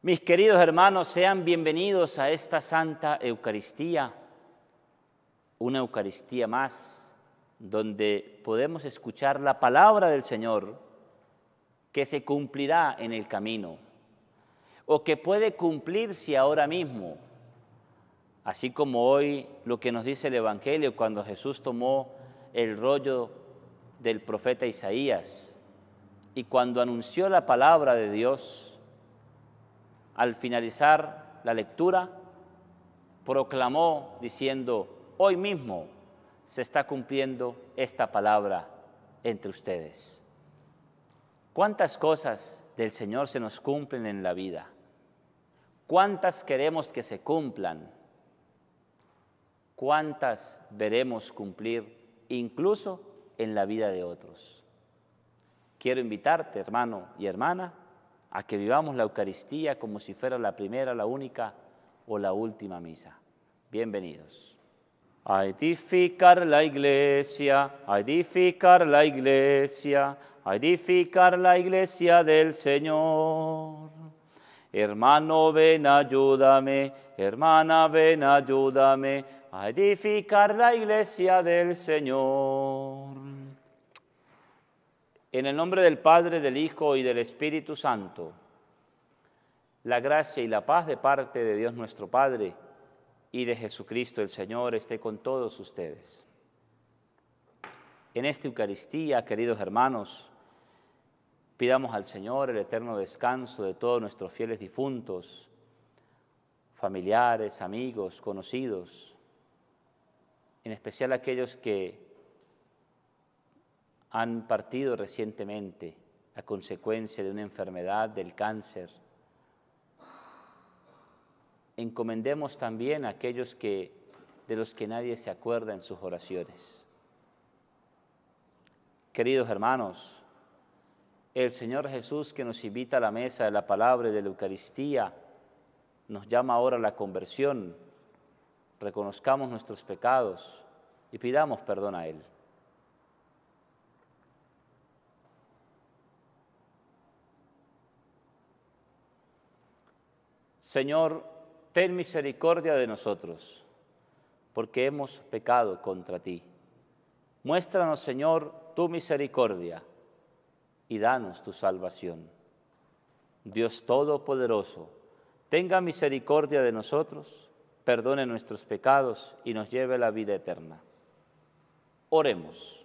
Mis queridos hermanos, sean bienvenidos a esta Santa Eucaristía, una Eucaristía más, donde podemos escuchar la palabra del Señor que se cumplirá en el camino, o que puede cumplirse ahora mismo, así como hoy lo que nos dice el Evangelio cuando Jesús tomó el rollo del profeta Isaías y cuando anunció la palabra de Dios al finalizar la lectura, proclamó diciendo, hoy mismo se está cumpliendo esta palabra entre ustedes. ¿Cuántas cosas del Señor se nos cumplen en la vida? ¿Cuántas queremos que se cumplan? ¿Cuántas veremos cumplir incluso en la vida de otros? Quiero invitarte, hermano y hermana, a que vivamos la Eucaristía como si fuera la primera, la única o la última misa. Bienvenidos. A edificar la iglesia, a edificar la iglesia, a edificar la iglesia del Señor. Hermano, ven, ayúdame, hermana, ven, ayúdame, a edificar la iglesia del Señor. En el nombre del Padre, del Hijo y del Espíritu Santo, la gracia y la paz de parte de Dios nuestro Padre y de Jesucristo el Señor esté con todos ustedes. En esta Eucaristía, queridos hermanos, pidamos al Señor el eterno descanso de todos nuestros fieles difuntos, familiares, amigos, conocidos, en especial aquellos que han partido recientemente a consecuencia de una enfermedad del cáncer. Encomendemos también a aquellos que, de los que nadie se acuerda en sus oraciones. Queridos hermanos, el Señor Jesús que nos invita a la mesa de la palabra de la Eucaristía, nos llama ahora a la conversión. Reconozcamos nuestros pecados y pidamos perdón a Él. Señor, ten misericordia de nosotros, porque hemos pecado contra ti. Muéstranos, Señor, tu misericordia y danos tu salvación. Dios Todopoderoso, tenga misericordia de nosotros, perdone nuestros pecados y nos lleve a la vida eterna. Oremos.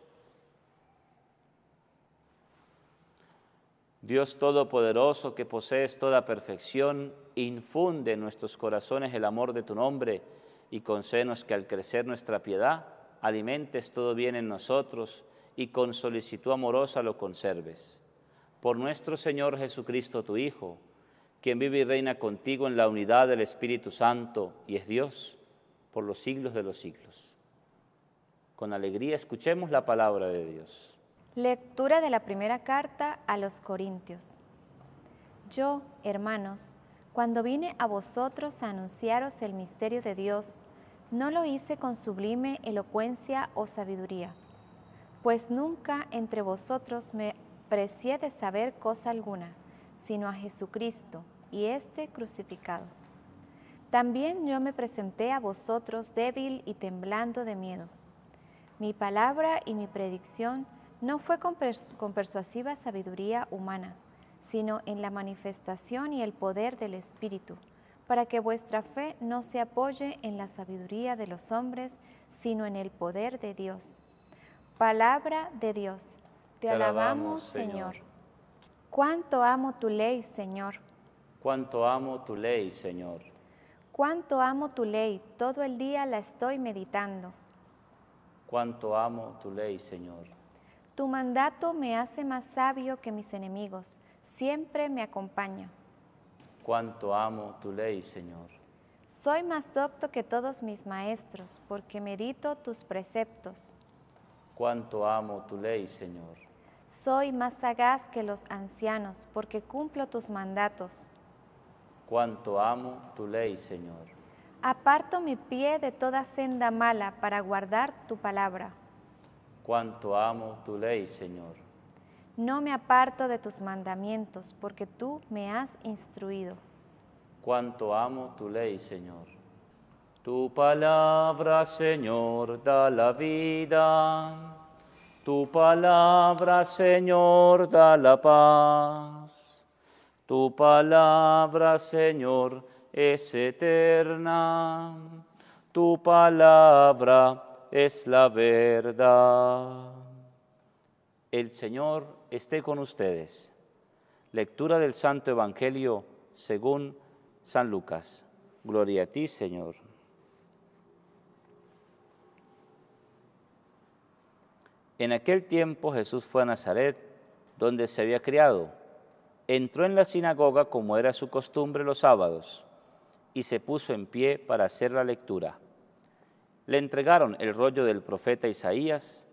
Dios Todopoderoso que posees toda perfección, infunde en nuestros corazones el amor de tu nombre y concédenos que al crecer nuestra piedad, alimentes todo bien en nosotros y con solicitud amorosa lo conserves. Por nuestro Señor Jesucristo, tu Hijo, quien vive y reina contigo en la unidad del Espíritu Santo y es Dios por los siglos de los siglos. Con alegría escuchemos la palabra de Dios. Lectura de la primera carta a los Corintios. Yo, hermanos, cuando vine a vosotros a anunciaros el misterio de Dios, no lo hice con sublime elocuencia o sabiduría, pues nunca entre vosotros me precié de saber cosa alguna, sino a Jesucristo y éste crucificado. También yo me presenté a vosotros débil y temblando de miedo. Mi palabra y mi predicción no fue con, persuasiva sabiduría humana, sino en la manifestación y el poder del Espíritu, para que vuestra fe no se apoye en la sabiduría de los hombres, sino en el poder de Dios. Palabra de Dios. Te, alabamos, Señor. Cuánto amo tu ley, Señor. Cuánto amo tu ley, Señor. Cuánto amo tu ley, todo el día la estoy meditando. Cuánto amo tu ley, Señor. Tu mandato me hace más sabio que mis enemigos, siempre me acompaña. Cuánto amo tu ley, Señor. Soy más docto que todos mis maestros, porque medito tus preceptos. Cuánto amo tu ley, Señor. Soy más sagaz que los ancianos, porque cumplo tus mandatos. Cuánto amo tu ley, Señor. Aparto mi pie de toda senda mala para guardar tu palabra cuánto amo tu ley, Señor. No me aparto de tus mandamientos, porque tú me has instruido. Cuánto amo tu ley, Señor. Tu palabra, Señor, da la vida. Tu palabra, Señor, da la paz. Tu palabra, Señor, es eterna. Tu palabra es la verdad. El Señor esté con ustedes. Lectura del Santo Evangelio según San Lucas. Gloria a ti, Señor. En aquel tiempo Jesús fue a Nazaret, donde se había criado. Entró en la sinagoga como era su costumbre los sábados y se puso en pie para hacer la lectura. Le entregaron el rollo del profeta Isaías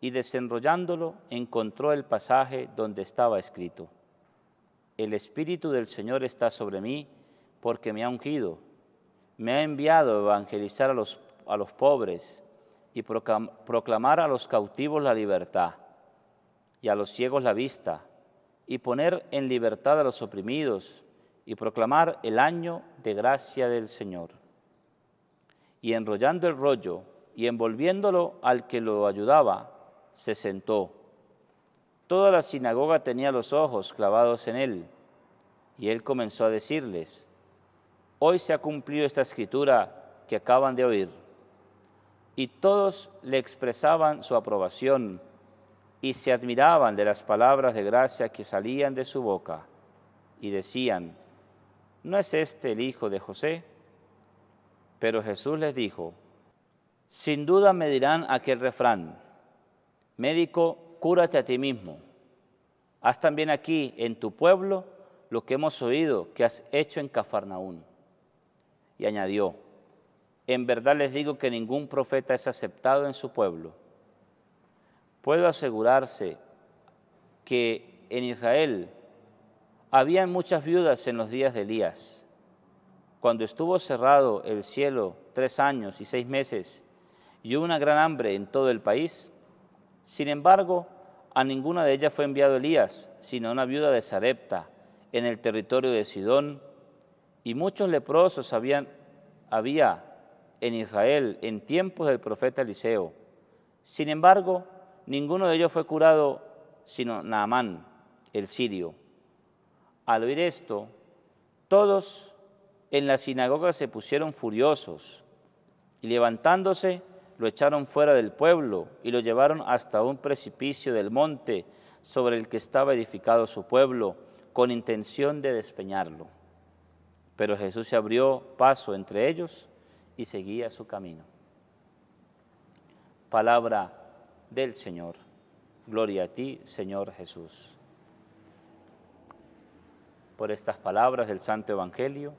y desenrollándolo encontró el pasaje donde estaba escrito, El Espíritu del Señor está sobre mí porque me ha ungido, me ha enviado a evangelizar a los, a los pobres y proclamar a los cautivos la libertad y a los ciegos la vista y poner en libertad a los oprimidos y proclamar el año de gracia del Señor y enrollando el rollo y envolviéndolo al que lo ayudaba, se sentó. Toda la sinagoga tenía los ojos clavados en él, y él comenzó a decirles, Hoy se ha cumplido esta escritura que acaban de oír. Y todos le expresaban su aprobación y se admiraban de las palabras de gracia que salían de su boca, y decían, ¿no es este el hijo de José? Pero Jesús les dijo, sin duda me dirán aquel refrán, médico, cúrate a ti mismo. Haz también aquí, en tu pueblo, lo que hemos oído que has hecho en Cafarnaún. Y añadió, en verdad les digo que ningún profeta es aceptado en su pueblo. Puedo asegurarse que en Israel habían muchas viudas en los días de Elías cuando estuvo cerrado el cielo tres años y seis meses y hubo una gran hambre en todo el país, sin embargo, a ninguna de ellas fue enviado Elías, sino a una viuda de Sarepta, en el territorio de Sidón, y muchos leprosos habían, había en Israel en tiempos del profeta Eliseo. Sin embargo, ninguno de ellos fue curado, sino Naamán, el sirio. Al oír esto, todos en la sinagoga se pusieron furiosos y levantándose lo echaron fuera del pueblo y lo llevaron hasta un precipicio del monte sobre el que estaba edificado su pueblo con intención de despeñarlo. Pero Jesús se abrió paso entre ellos y seguía su camino. Palabra del Señor. Gloria a ti, Señor Jesús. Por estas palabras del Santo Evangelio,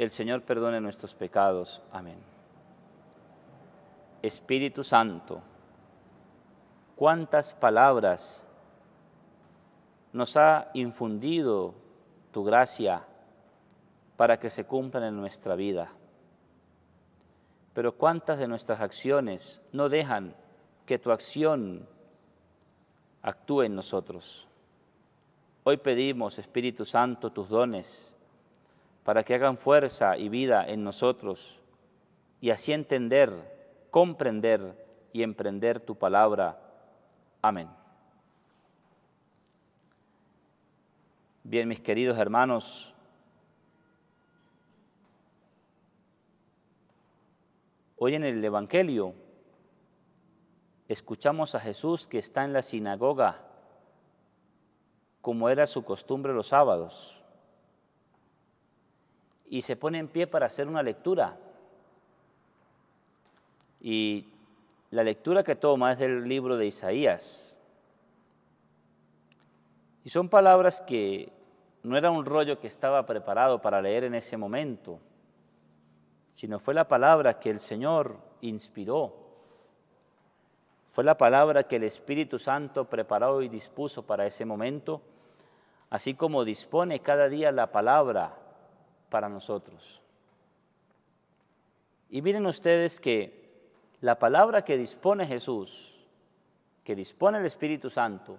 el Señor perdone nuestros pecados. Amén. Espíritu Santo, cuántas palabras nos ha infundido tu gracia para que se cumplan en nuestra vida. Pero cuántas de nuestras acciones no dejan que tu acción actúe en nosotros. Hoy pedimos, Espíritu Santo, tus dones para que hagan fuerza y vida en nosotros y así entender, comprender y emprender tu palabra. Amén. Bien, mis queridos hermanos, hoy en el Evangelio escuchamos a Jesús que está en la sinagoga, como era su costumbre los sábados y se pone en pie para hacer una lectura. Y la lectura que toma es del libro de Isaías. Y son palabras que no era un rollo que estaba preparado para leer en ese momento, sino fue la palabra que el Señor inspiró. Fue la palabra que el Espíritu Santo preparó y dispuso para ese momento, así como dispone cada día la palabra para nosotros. Y miren ustedes que la palabra que dispone Jesús, que dispone el Espíritu Santo,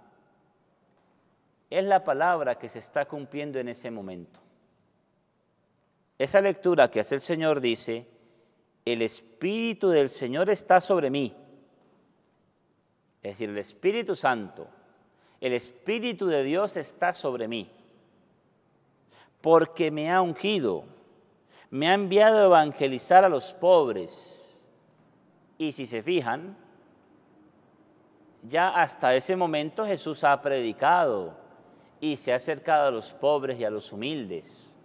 es la palabra que se está cumpliendo en ese momento. Esa lectura que hace el Señor dice, el Espíritu del Señor está sobre mí. Es decir, el Espíritu Santo, el Espíritu de Dios está sobre mí porque me ha ungido, me ha enviado a evangelizar a los pobres. Y si se fijan, ya hasta ese momento Jesús ha predicado y se ha acercado a los pobres y a los humildes.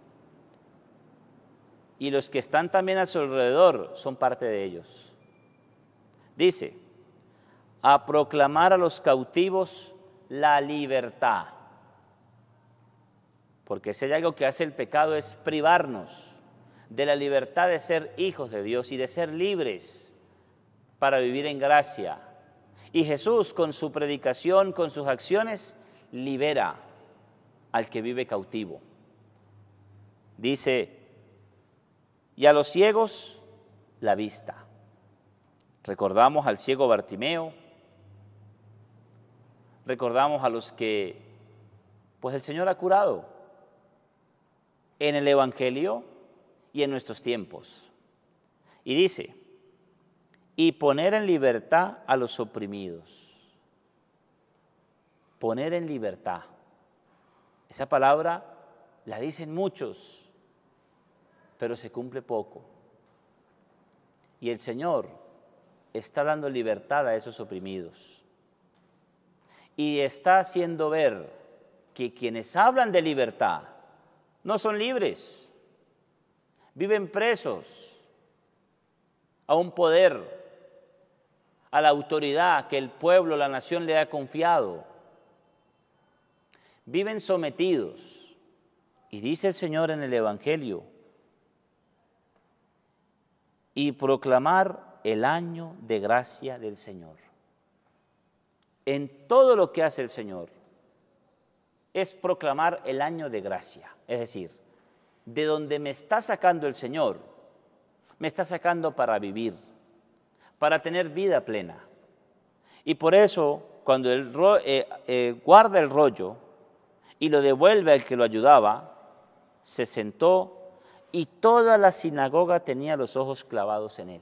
Y los que están también a su alrededor son parte de ellos. Dice, a proclamar a los cautivos la libertad porque si hay algo que hace el pecado es privarnos de la libertad de ser hijos de Dios y de ser libres para vivir en gracia. Y Jesús con su predicación, con sus acciones, libera al que vive cautivo. Dice, y a los ciegos la vista. Recordamos al ciego Bartimeo, recordamos a los que, pues el Señor ha curado, en el Evangelio y en nuestros tiempos. Y dice, y poner en libertad a los oprimidos. Poner en libertad. Esa palabra la dicen muchos, pero se cumple poco. Y el Señor está dando libertad a esos oprimidos. Y está haciendo ver que quienes hablan de libertad no son libres, viven presos a un poder, a la autoridad que el pueblo, la nación le ha confiado. Viven sometidos. Y dice el Señor en el Evangelio, y proclamar el año de gracia del Señor. En todo lo que hace el Señor, es proclamar el año de gracia. Es decir, de donde me está sacando el Señor, me está sacando para vivir, para tener vida plena. Y por eso, cuando él eh, eh, guarda el rollo y lo devuelve al que lo ayudaba, se sentó y toda la sinagoga tenía los ojos clavados en él.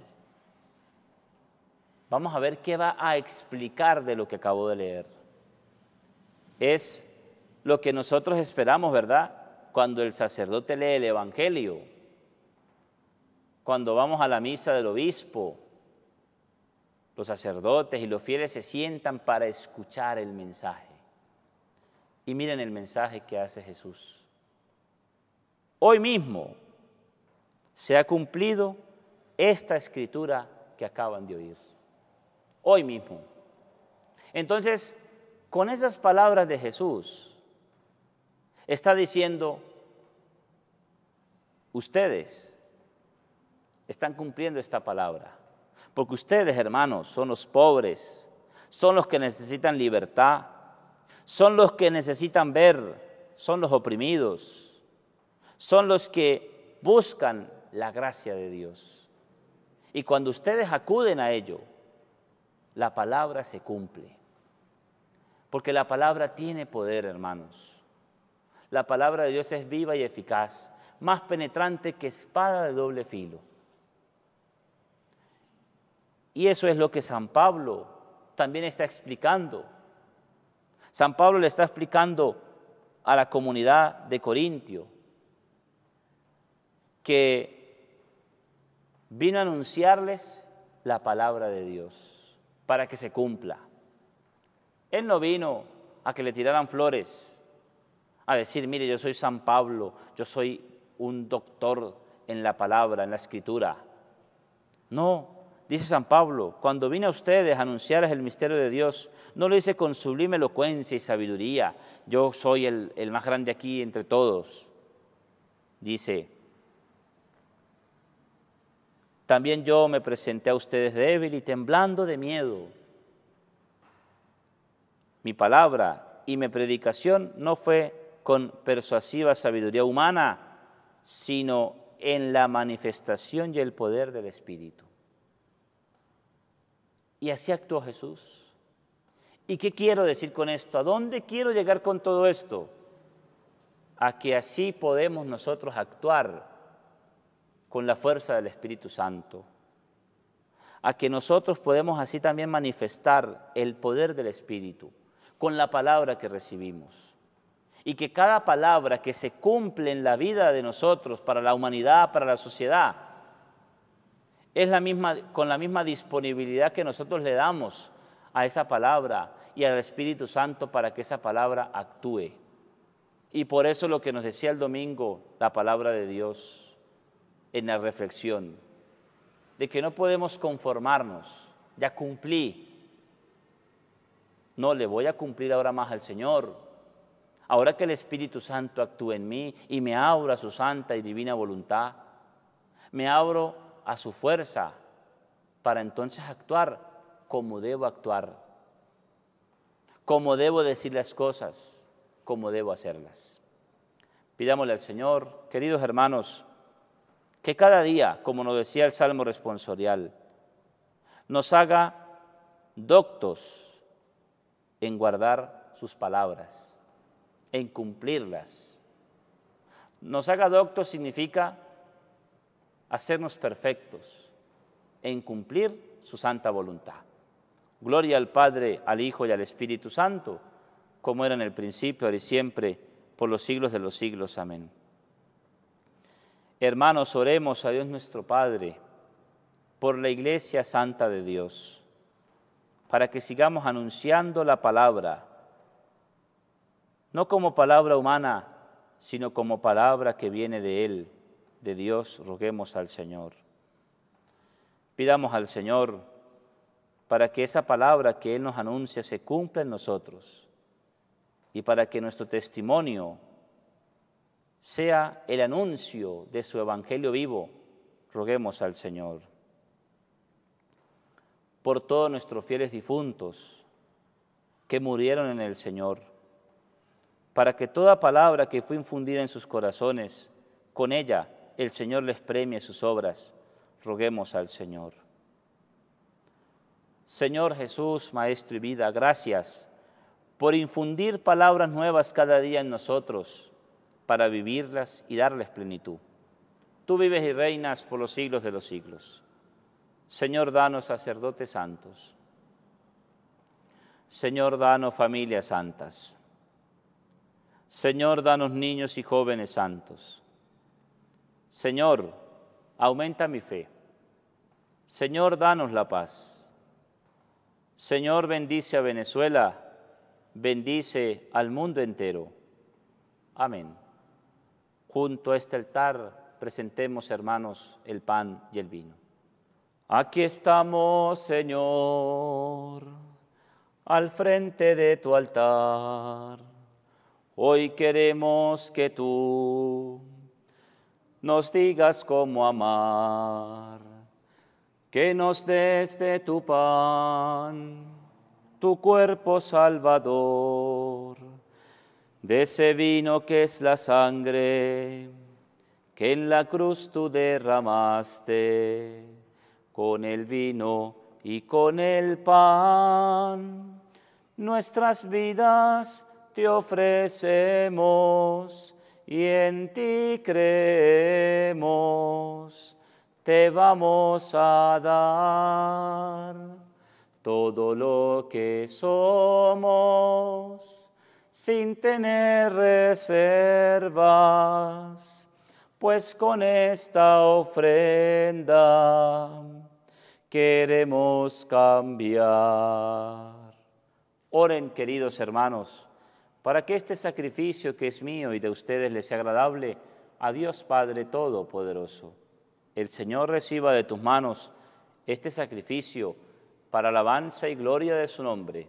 Vamos a ver qué va a explicar de lo que acabo de leer. Es lo que nosotros esperamos, ¿verdad? Cuando el sacerdote lee el Evangelio, cuando vamos a la misa del obispo, los sacerdotes y los fieles se sientan para escuchar el mensaje. Y miren el mensaje que hace Jesús. Hoy mismo se ha cumplido esta escritura que acaban de oír. Hoy mismo. Entonces, con esas palabras de Jesús, Está diciendo, ustedes están cumpliendo esta palabra, porque ustedes, hermanos, son los pobres, son los que necesitan libertad, son los que necesitan ver, son los oprimidos, son los que buscan la gracia de Dios. Y cuando ustedes acuden a ello, la palabra se cumple. Porque la palabra tiene poder, hermanos. La palabra de Dios es viva y eficaz, más penetrante que espada de doble filo. Y eso es lo que San Pablo también está explicando. San Pablo le está explicando a la comunidad de Corintio que vino a anunciarles la palabra de Dios para que se cumpla. Él no vino a que le tiraran flores, a decir, mire, yo soy San Pablo, yo soy un doctor en la palabra, en la escritura. No, dice San Pablo, cuando vine a ustedes a anunciarles el misterio de Dios, no lo hice con sublime elocuencia y sabiduría, yo soy el, el más grande aquí entre todos. Dice, también yo me presenté a ustedes débil y temblando de miedo. Mi palabra y mi predicación no fue con persuasiva sabiduría humana, sino en la manifestación y el poder del Espíritu. Y así actuó Jesús. ¿Y qué quiero decir con esto? ¿A dónde quiero llegar con todo esto? A que así podemos nosotros actuar con la fuerza del Espíritu Santo. A que nosotros podemos así también manifestar el poder del Espíritu con la palabra que recibimos y que cada palabra que se cumple en la vida de nosotros, para la humanidad, para la sociedad, es la misma, con la misma disponibilidad que nosotros le damos a esa palabra y al Espíritu Santo para que esa palabra actúe. Y por eso lo que nos decía el domingo, la palabra de Dios, en la reflexión, de que no podemos conformarnos, ya cumplí, no le voy a cumplir ahora más al Señor, ahora que el Espíritu Santo actúa en mí y me abro a su santa y divina voluntad, me abro a su fuerza para entonces actuar como debo actuar, como debo decir las cosas, como debo hacerlas. Pidámosle al Señor, queridos hermanos, que cada día, como nos decía el Salmo responsorial, nos haga doctos en guardar sus palabras en cumplirlas. Nos haga doctos significa hacernos perfectos en cumplir su santa voluntad. Gloria al Padre, al Hijo y al Espíritu Santo, como era en el principio, ahora y siempre, por los siglos de los siglos. Amén. Hermanos, oremos a Dios nuestro Padre por la Iglesia Santa de Dios, para que sigamos anunciando la palabra no como palabra humana, sino como palabra que viene de Él, de Dios, roguemos al Señor. Pidamos al Señor para que esa palabra que Él nos anuncia se cumpla en nosotros y para que nuestro testimonio sea el anuncio de su Evangelio vivo, roguemos al Señor. Por todos nuestros fieles difuntos que murieron en el Señor, para que toda palabra que fue infundida en sus corazones, con ella el Señor les premie sus obras. Roguemos al Señor. Señor Jesús, Maestro y vida, gracias por infundir palabras nuevas cada día en nosotros para vivirlas y darles plenitud. Tú vives y reinas por los siglos de los siglos. Señor, danos sacerdotes santos. Señor, danos familias santas. Señor, danos niños y jóvenes santos. Señor, aumenta mi fe. Señor, danos la paz. Señor, bendice a Venezuela, bendice al mundo entero. Amén. Junto a este altar presentemos, hermanos, el pan y el vino. Aquí estamos, Señor, al frente de tu altar Hoy queremos que tú nos digas cómo amar, que nos des de tu pan, tu cuerpo salvador, de ese vino que es la sangre que en la cruz tú derramaste, con el vino y con el pan, nuestras vidas te ofrecemos y en ti creemos, te vamos a dar todo lo que somos sin tener reservas, pues con esta ofrenda queremos cambiar. Oren, queridos hermanos para que este sacrificio que es mío y de ustedes le sea agradable a Dios Padre Todopoderoso. El Señor reciba de tus manos este sacrificio para alabanza y gloria de su nombre,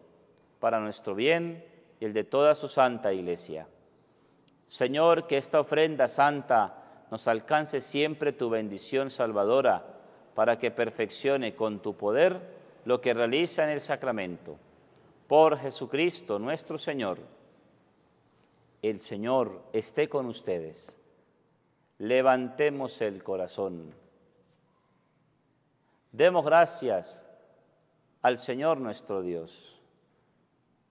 para nuestro bien y el de toda su santa iglesia. Señor, que esta ofrenda santa nos alcance siempre tu bendición salvadora, para que perfeccione con tu poder lo que realiza en el sacramento. Por Jesucristo nuestro Señor el Señor esté con ustedes. Levantemos el corazón. Demos gracias al Señor nuestro Dios.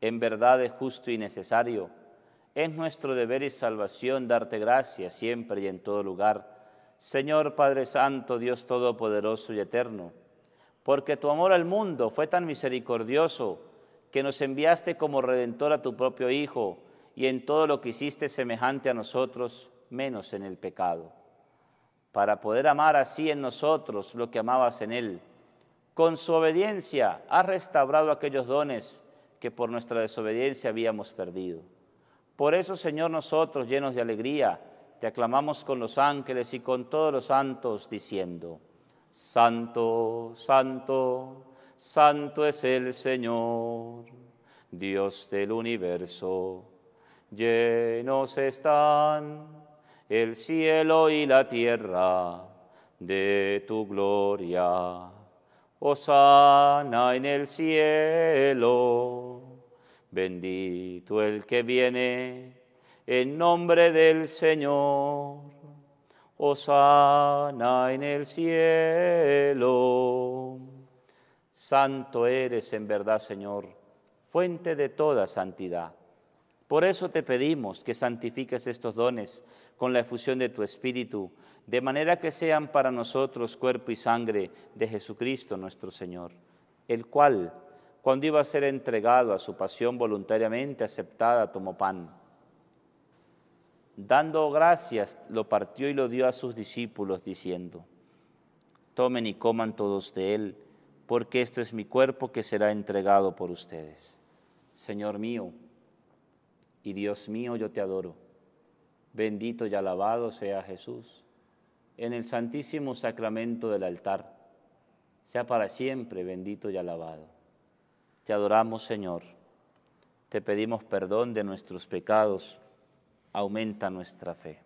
En verdad es justo y necesario. Es nuestro deber y salvación darte gracias siempre y en todo lugar. Señor Padre Santo, Dios Todopoderoso y Eterno, porque tu amor al mundo fue tan misericordioso que nos enviaste como redentor a tu propio Hijo y en todo lo que hiciste semejante a nosotros, menos en el pecado, para poder amar así en nosotros lo que amabas en Él. Con su obediencia has restaurado aquellos dones que por nuestra desobediencia habíamos perdido. Por eso, Señor, nosotros, llenos de alegría, te aclamamos con los ángeles y con todos los santos, diciendo, Santo, Santo, Santo es el Señor, Dios del universo Llenos están el cielo y la tierra de tu gloria. Osana en el cielo, bendito el que viene en nombre del Señor. Osana en el cielo. Santo eres en verdad, Señor, fuente de toda santidad. Por eso te pedimos que santifiques estos dones con la efusión de tu Espíritu, de manera que sean para nosotros cuerpo y sangre de Jesucristo nuestro Señor, el cual, cuando iba a ser entregado a su pasión voluntariamente aceptada, tomó pan. Dando gracias, lo partió y lo dio a sus discípulos, diciendo, tomen y coman todos de él, porque esto es mi cuerpo que será entregado por ustedes. Señor mío, y Dios mío, yo te adoro. Bendito y alabado sea Jesús, en el santísimo sacramento del altar, sea para siempre bendito y alabado. Te adoramos, Señor. Te pedimos perdón de nuestros pecados. Aumenta nuestra fe.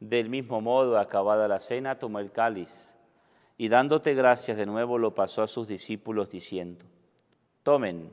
Del mismo modo, acabada la cena, tomó el cáliz y dándote gracias de nuevo lo pasó a sus discípulos diciendo, tomen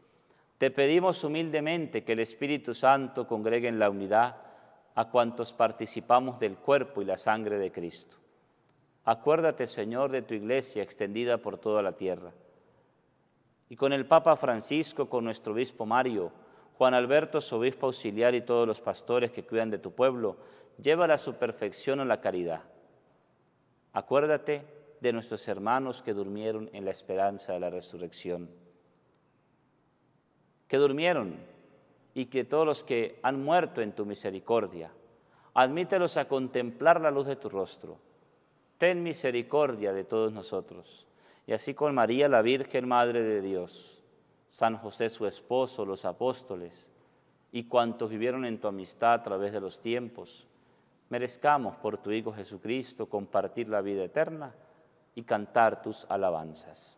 Te pedimos humildemente que el Espíritu Santo congregue en la unidad a cuantos participamos del cuerpo y la sangre de Cristo. Acuérdate, Señor, de tu iglesia extendida por toda la tierra. Y con el Papa Francisco, con nuestro obispo Mario, Juan Alberto, su obispo auxiliar y todos los pastores que cuidan de tu pueblo, lleva a su perfección a la caridad. Acuérdate de nuestros hermanos que durmieron en la esperanza de la resurrección que durmieron y que todos los que han muerto en tu misericordia. Admítelos a contemplar la luz de tu rostro. Ten misericordia de todos nosotros. Y así con María, la Virgen Madre de Dios, San José su esposo, los apóstoles y cuantos vivieron en tu amistad a través de los tiempos, merezcamos por tu Hijo Jesucristo compartir la vida eterna y cantar tus alabanzas.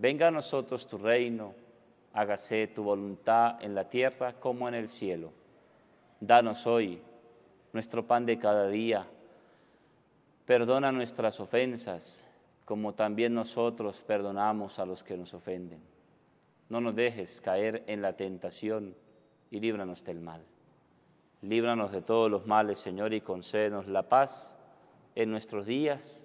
Venga a nosotros tu reino, hágase tu voluntad en la tierra como en el cielo. Danos hoy nuestro pan de cada día. Perdona nuestras ofensas, como también nosotros perdonamos a los que nos ofenden. No nos dejes caer en la tentación y líbranos del mal. Líbranos de todos los males, Señor, y concédenos la paz en nuestros días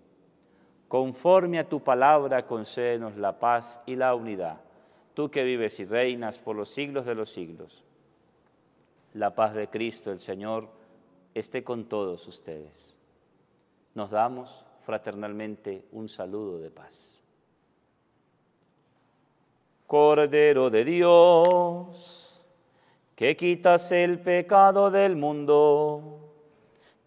Conforme a tu palabra, concédenos la paz y la unidad. Tú que vives y reinas por los siglos de los siglos. La paz de Cristo, el Señor, esté con todos ustedes. Nos damos fraternalmente un saludo de paz. Cordero de Dios, que quitas el pecado del mundo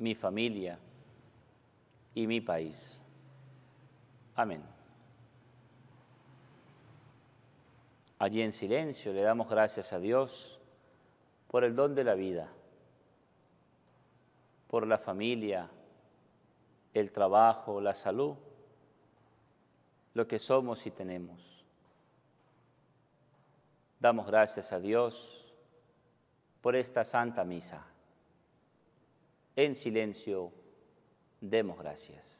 mi familia y mi país. Amén. Allí en silencio le damos gracias a Dios por el don de la vida, por la familia, el trabajo, la salud, lo que somos y tenemos. Damos gracias a Dios por esta santa misa en silencio demos gracias.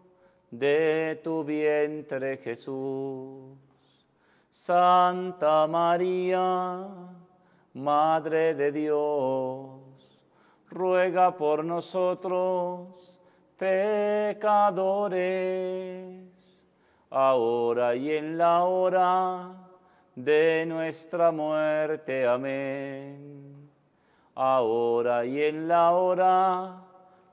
de tu vientre Jesús. Santa María, Madre de Dios, ruega por nosotros pecadores, ahora y en la hora de nuestra muerte. Amén. Ahora y en la hora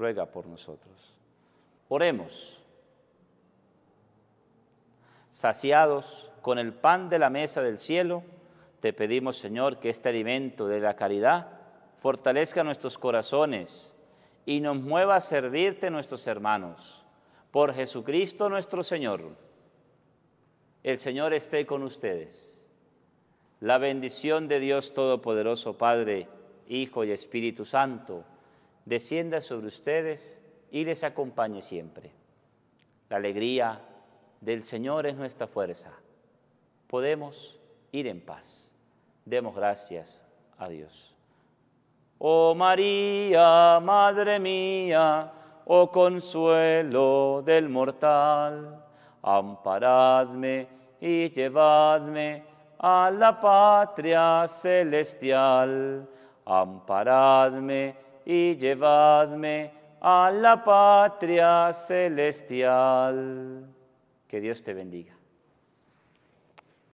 ruega por nosotros. Oremos. Saciados con el pan de la mesa del cielo, te pedimos, Señor, que este alimento de la caridad fortalezca nuestros corazones y nos mueva a servirte nuestros hermanos. Por Jesucristo nuestro Señor. El Señor esté con ustedes. La bendición de Dios Todopoderoso, Padre, Hijo y Espíritu Santo, descienda sobre ustedes y les acompañe siempre. La alegría del Señor es nuestra fuerza. Podemos ir en paz. Demos gracias a Dios. Oh María, Madre mía, oh consuelo del mortal, amparadme y llevadme a la patria celestial. Amparadme y llevadme a la patria celestial. Que Dios te bendiga.